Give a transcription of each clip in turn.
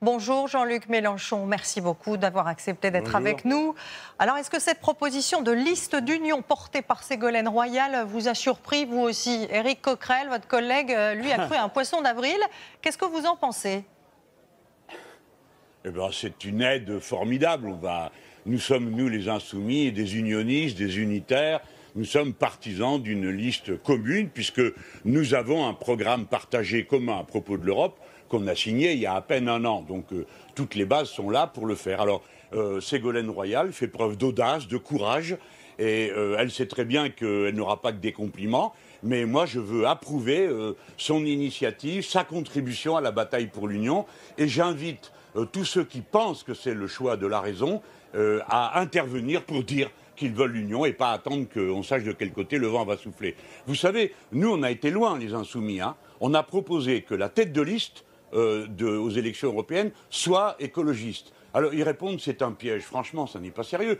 Bonjour Jean-Luc Mélenchon, merci beaucoup d'avoir accepté d'être avec nous. Alors est-ce que cette proposition de liste d'union portée par Ségolène Royal vous a surpris, vous aussi Éric Coquerel, votre collègue, euh, lui a cru un poisson d'avril. Qu'est-ce que vous en pensez Eh ben, c'est une aide formidable. Nous sommes, nous les insoumis, des unionistes, des unitaires. Nous sommes partisans d'une liste commune puisque nous avons un programme partagé commun à propos de l'Europe qu'on a signé il y a à peine un an. Donc euh, toutes les bases sont là pour le faire. Alors euh, Ségolène Royal fait preuve d'audace, de courage, et euh, elle sait très bien qu'elle n'aura pas que des compliments. Mais moi, je veux approuver son initiative, sa contribution à la bataille pour l'Union, et j'invite tous ceux qui pensent que c'est le choix de la raison à intervenir pour dire qu'ils veulent l'union et pas attendre qu'on sache de quel côté le vent va souffler. Vous savez, nous, on a été loin, les insoumis. Hein on a proposé que la tête de liste euh, aux élections européennes soit écologistes. Alors ils répondent c'est un piège. Franchement, ça n'est pas sérieux.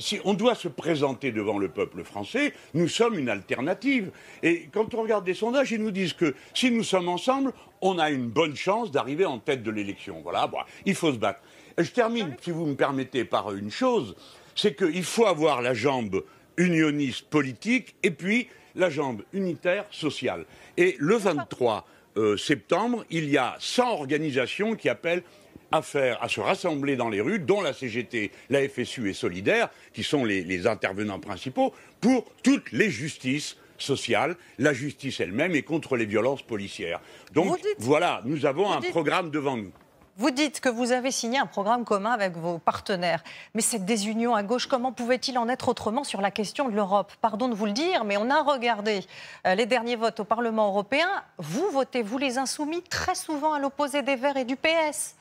si on doit se présenter devant le peuple français, nous sommes une alternative. Et quand on regarde des sondages, ils nous disent que si nous sommes ensemble, on a une bonne chance d'arriver en tête de l'élection. Voilà, il faut se battre. je termine, si vous me permettez, par une chose, c'est qu'il faut avoir la jambe unioniste politique et puis la jambe unitaire sociale. Et le 23 euh, septembre, il y a 100 organisations qui appellent à faire, à se rassembler dans les rues, dont la CGT, la FSU et Solidaire, qui sont les, les intervenants principaux, pour toutes les justices sociales, la justice elle-même et contre les violences policières. Donc voilà, nous avons un programme devant nous. Vous dites que vous avez signé un programme commun avec vos partenaires, mais cette désunion à gauche, comment pouvait-il en être autrement sur la question de l'Europe Pardon de vous le dire, mais on a regardé euh, les derniers votes au Parlement européen. Vous votez, vous les insoumis, très souvent à l'opposé des Verts et du PS.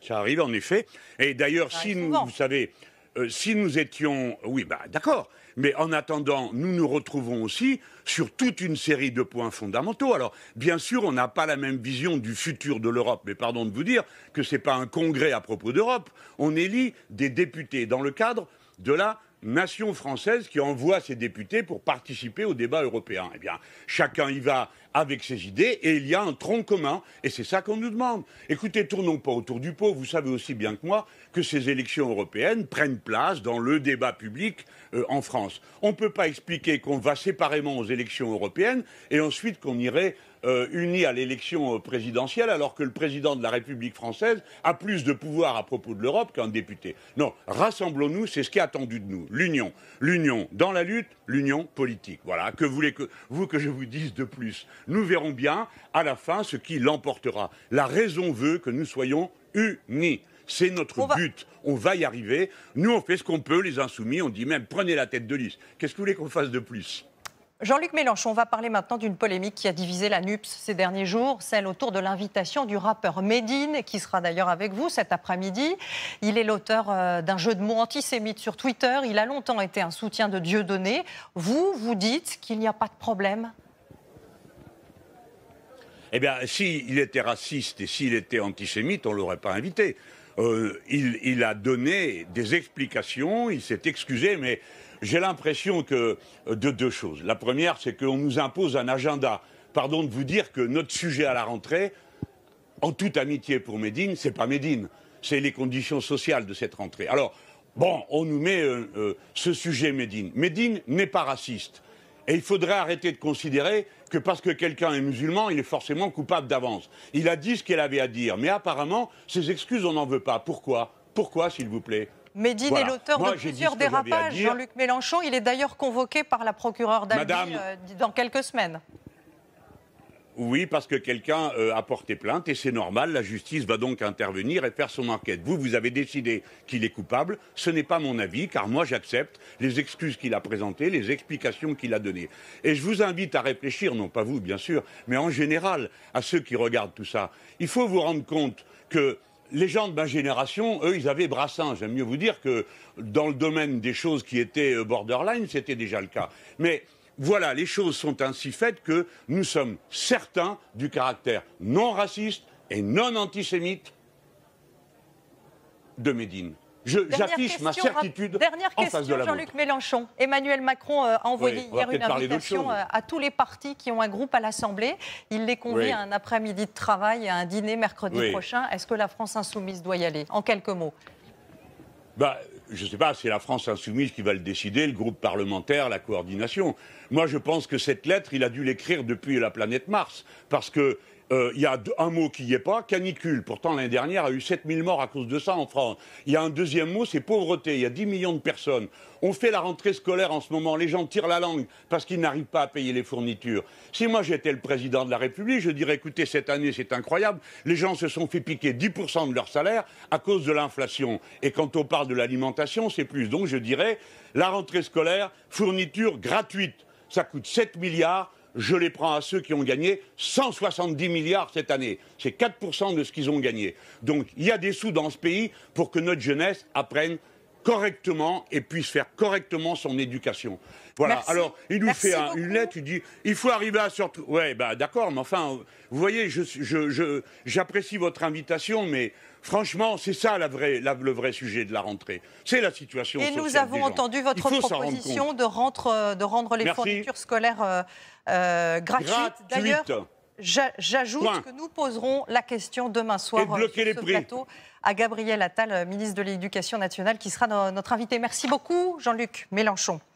Ça arrive en effet. Et d'ailleurs, si nous, vous savez, euh, si nous étions... Oui, bah d'accord. Mais en attendant, nous nous retrouvons aussi sur toute une série de points fondamentaux. Alors, bien sûr, on n'a pas la même vision du futur de l'Europe, mais pardon de vous dire que ce n'est pas un congrès à propos d'Europe. On élit des députés dans le cadre de la nation française qui envoie ses députés pour participer au débat européen. Eh bien, chacun y va avec ses idées et il y a un tronc commun. Et c'est ça qu'on nous demande. Écoutez, tournons pas autour du pot. Vous savez aussi bien que moi que ces élections européennes prennent place dans le débat public euh, en France. On ne peut pas expliquer qu'on va séparément aux élections européennes et ensuite qu'on irait euh, unis à l'élection euh, présidentielle alors que le président de la République française a plus de pouvoir à propos de l'Europe qu'un député. Non, rassemblons-nous, c'est ce qui est attendu de nous, l'union. L'union dans la lutte, l'union politique. Voilà, que voulez vous que je vous dise de plus Nous verrons bien à la fin ce qui l'emportera. La raison veut que nous soyons unis. C'est notre but. On va y arriver. Nous, on fait ce qu'on peut, les insoumis. On dit même, prenez la tête de liste. Qu'est-ce que vous voulez qu'on fasse de plus Jean-Luc Mélenchon, on va parler maintenant d'une polémique qui a divisé la NUPS ces derniers jours, celle autour de l'invitation du rappeur Medine, qui sera d'ailleurs avec vous cet après-midi. Il est l'auteur euh, d'un jeu de mots antisémite sur Twitter. Il a longtemps été un soutien de Dieudonné. Vous, vous dites qu'il n'y a pas de problème Eh bien, s'il était raciste et s'il était antisémite, on ne l'aurait pas invité. Euh, il, a donné des explications, il s'est excusé, mais j'ai l'impression que euh, de deux choses. La première, c'est qu'on nous impose un agenda. Pardon de vous dire que notre sujet à la rentrée, en toute amitié pour Médine, c'est pas Médine, c'est les conditions sociales de cette rentrée. Alors, bon, on nous met euh, ce sujet Médine. Médine n'est pas raciste. Et il faudrait arrêter de considérer que parce que quelqu'un est musulman, il est forcément coupable d'avance. Il a dit ce qu'elle avait à dire, mais apparemment, ses excuses, on n'en veut pas. Pourquoi Pourquoi, s'il vous plaît Médine est l'auteur de plusieurs dérapages. Jean-Luc Mélenchon, il est d'ailleurs convoqué par la procureure d'Albi euh, dans quelques semaines. Oui, parce que quelqu'un euh, a porté plainte et c'est normal, la justice va donc intervenir et faire son enquête. Vous, vous avez décidé qu'il est coupable, ce n'est pas mon avis, car moi j'accepte les excuses qu'il a présentées, les explications qu'il a données. Et je vous invite à réfléchir, non pas vous bien sûr, mais en général, à ceux qui regardent tout ça. Il faut vous rendre compte que les gens de ma génération, eux, ils avaient Brassin. J'aime mieux vous dire que dans le domaine des choses qui étaient euh, borderline, c'était déjà le cas. Mais voilà, les choses sont ainsi faites que nous sommes certains du caractère non raciste et non antisémite de Médine. J'affiche ma certitude dernière en question, de Jean-Luc Mélenchon. Emmanuel Macron euh, a envoyé hier une invitation euh, à tous les partis qui ont un groupe à l'Assemblée. Il les convie à un après-midi de travail, à un dîner mercredi prochain. Est-ce que la France insoumise doit y aller En quelques mots. Bah, je ne sais pas, c'est la France insoumise qui va le décider, le groupe parlementaire, la coordination. Moi, je pense que cette lettre, il a dû l'écrire depuis la planète Mars, parce que il euh, y a un mot qui n'y est pas, canicule. Pourtant, l'année dernière a eu 7000 morts à cause de ça en France. Il y a un deuxième mot, c'est pauvreté. Il y a 10 millions de personnes. On fait la rentrée scolaire en ce moment. Les gens tirent la langue parce qu'ils n'arrivent pas à payer les fournitures. Si moi j'étais le président de la République, je dirais écoutez, cette année c'est incroyable. Les gens se sont fait piquer 10% de leur salaire à cause de l'inflation. Et quand on parle de l'alimentation, c'est plus. Donc je dirais la rentrée scolaire, fourniture gratuite. Ça coûte 7 milliards je les prends à ceux qui ont gagné 170 milliards cette année. C'est 4% de ce qu'ils ont gagné. Donc il y a des sous dans ce pays pour que notre jeunesse apprenne correctement et puisse faire correctement son éducation. Voilà. Alors, il nous fait une lettre, il dit il faut arriver à surtout. Ouais, bah d'accord, mais enfin, vous voyez, j'apprécie je, votre invitation, mais franchement, c'est ça la vraie, le vrai sujet de la rentrée. C'est la situation. Et nous avons entendu votre proposition de, euh, de, rendre les fournitures scolaires euh, euh, gratuites. D'ailleurs, J'ajoute que nous poserons la question demain soir euh, sur plateau à Gabriel Attal, euh, ministre de l'Éducation nationale, qui sera notre invité. Merci beaucoup, Jean-Luc Mélenchon.